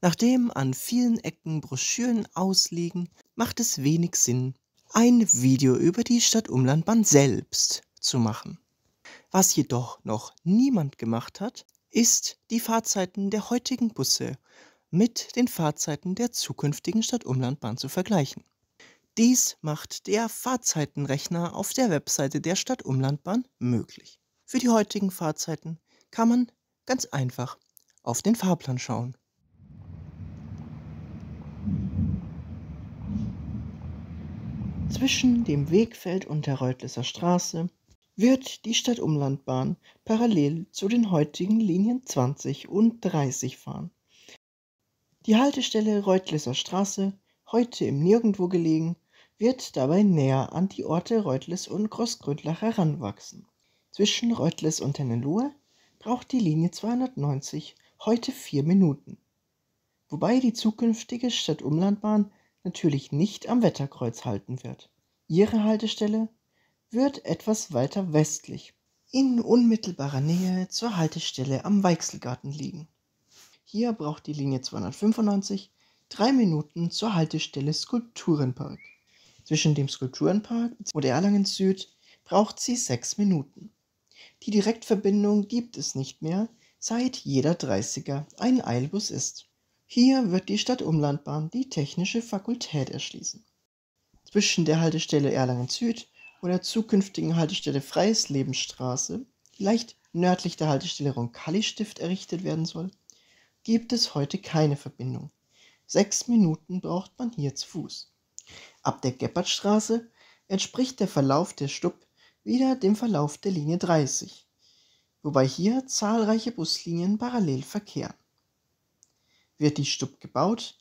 Nachdem an vielen Ecken Broschüren ausliegen, macht es wenig Sinn, ein Video über die Stadtumlandbahn selbst zu machen. Was jedoch noch niemand gemacht hat, ist die Fahrzeiten der heutigen Busse mit den Fahrzeiten der zukünftigen Stadtumlandbahn zu vergleichen. Dies macht der Fahrzeitenrechner auf der Webseite der Stadtumlandbahn möglich. Für die heutigen Fahrzeiten kann man ganz einfach auf den Fahrplan schauen. Zwischen dem Wegfeld und der Reutlisser Straße wird die Stadtumlandbahn parallel zu den heutigen Linien 20 und 30 fahren. Die Haltestelle Reutlisser Straße, heute im Nirgendwo gelegen, wird dabei näher an die Orte Reutlis und Großgründlach heranwachsen. Zwischen Reutlis und Hennelore braucht die Linie 290 heute vier Minuten, wobei die zukünftige Stadtumlandbahn natürlich nicht am Wetterkreuz halten wird. Ihre Haltestelle wird etwas weiter westlich, in unmittelbarer Nähe zur Haltestelle am Weichselgarten liegen. Hier braucht die Linie 295 drei Minuten zur Haltestelle Skulpturenpark. Zwischen dem Skulpturenpark und Erlangen Süd braucht sie sechs Minuten. Die Direktverbindung gibt es nicht mehr, seit jeder 30er ein Eilbus ist. Hier wird die Stadtumlandbahn die Technische Fakultät erschließen. Zwischen der Haltestelle Erlangen Süd und der zukünftigen Haltestelle Freislebenstraße, die leicht nördlich der Haltestelle Roncalli-Stift errichtet werden soll, gibt es heute keine Verbindung. Sechs Minuten braucht man hier zu Fuß. Ab der Gebhardstraße entspricht der Verlauf der Stupp wieder dem Verlauf der Linie 30, wobei hier zahlreiche Buslinien parallel verkehren. Wird die Stub gebaut,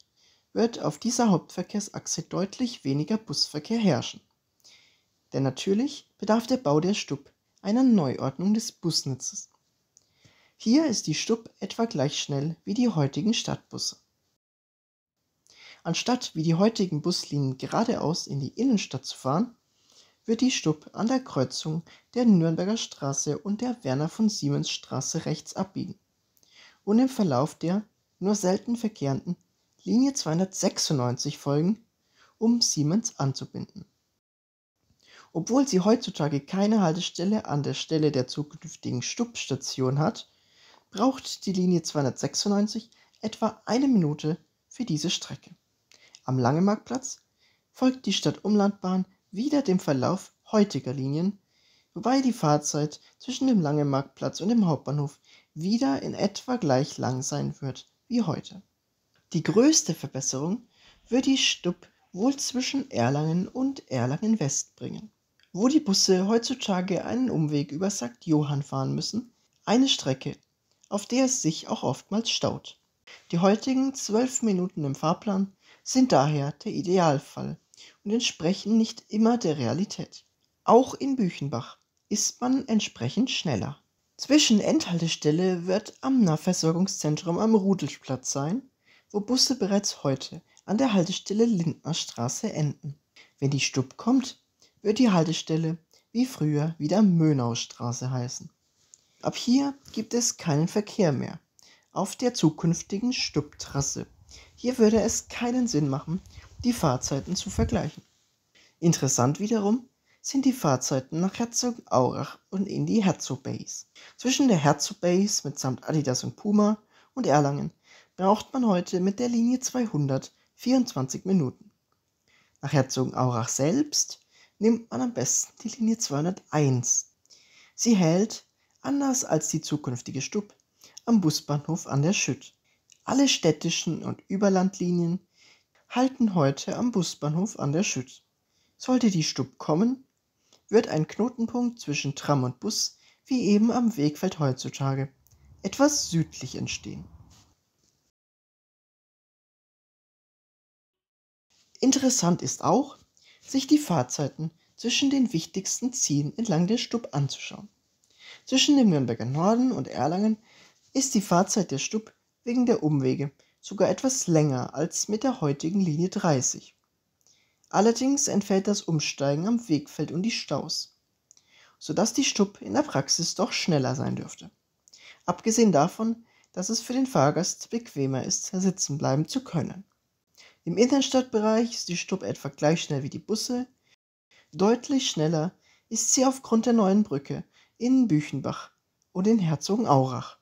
wird auf dieser Hauptverkehrsachse deutlich weniger Busverkehr herrschen. Denn natürlich bedarf der Bau der Stub einer Neuordnung des Busnetzes. Hier ist die Stub etwa gleich schnell wie die heutigen Stadtbusse. Anstatt wie die heutigen Buslinien geradeaus in die Innenstadt zu fahren, wird die Stub an der Kreuzung der Nürnberger Straße und der Werner von Siemens Straße rechts abbiegen und im Verlauf der nur selten verkehrenden Linie 296 folgen, um Siemens anzubinden. Obwohl sie heutzutage keine Haltestelle an der Stelle der zukünftigen Stubbstation hat, braucht die Linie 296 etwa eine Minute für diese Strecke. Am Langemarktplatz folgt die Stadtumlandbahn wieder dem Verlauf heutiger Linien, wobei die Fahrzeit zwischen dem Langemarktplatz und dem Hauptbahnhof wieder in etwa gleich lang sein wird wie heute. Die größte Verbesserung wird die Stupp wohl zwischen Erlangen und Erlangen-West bringen, wo die Busse heutzutage einen Umweg über St. Johann fahren müssen, eine Strecke, auf der es sich auch oftmals staut. Die heutigen zwölf Minuten im Fahrplan sind daher der Idealfall und entsprechen nicht immer der Realität. Auch in Büchenbach ist man entsprechend schneller. Zwischen Endhaltestelle wird am Nahversorgungszentrum am Rudelplatz sein, wo Busse bereits heute an der Haltestelle Lindnerstraße enden. Wenn die Stub kommt, wird die Haltestelle wie früher wieder Mönaustraße heißen. Ab hier gibt es keinen Verkehr mehr auf der zukünftigen Stubbtrasse. Hier würde es keinen Sinn machen, die Fahrzeiten zu vergleichen. Interessant wiederum sind die Fahrzeiten nach Herzogenaurach und in die Herzogbase. Zwischen der Herzogbase mitsamt Adidas und Puma und Erlangen braucht man heute mit der Linie 200 24 Minuten. Nach Herzogenaurach selbst nimmt man am besten die Linie 201. Sie hält, anders als die zukünftige Stupp, am Busbahnhof an der Schütt. Alle städtischen und Überlandlinien halten heute am Busbahnhof an der Schütt. Sollte die Stupp kommen, wird ein Knotenpunkt zwischen Tram und Bus wie eben am Wegfeld heutzutage etwas südlich entstehen. Interessant ist auch, sich die Fahrzeiten zwischen den wichtigsten Zielen entlang der Stub anzuschauen. Zwischen dem Nürnberger Norden und Erlangen ist die Fahrzeit der Stub wegen der Umwege sogar etwas länger als mit der heutigen Linie 30. Allerdings entfällt das Umsteigen am Wegfeld und die Staus, sodass die Stupp in der Praxis doch schneller sein dürfte. Abgesehen davon, dass es für den Fahrgast bequemer ist, sitzen bleiben zu können. Im Innenstadtbereich ist die Stupp etwa gleich schnell wie die Busse. Deutlich schneller ist sie aufgrund der neuen Brücke in Büchenbach und in Herzogenaurach.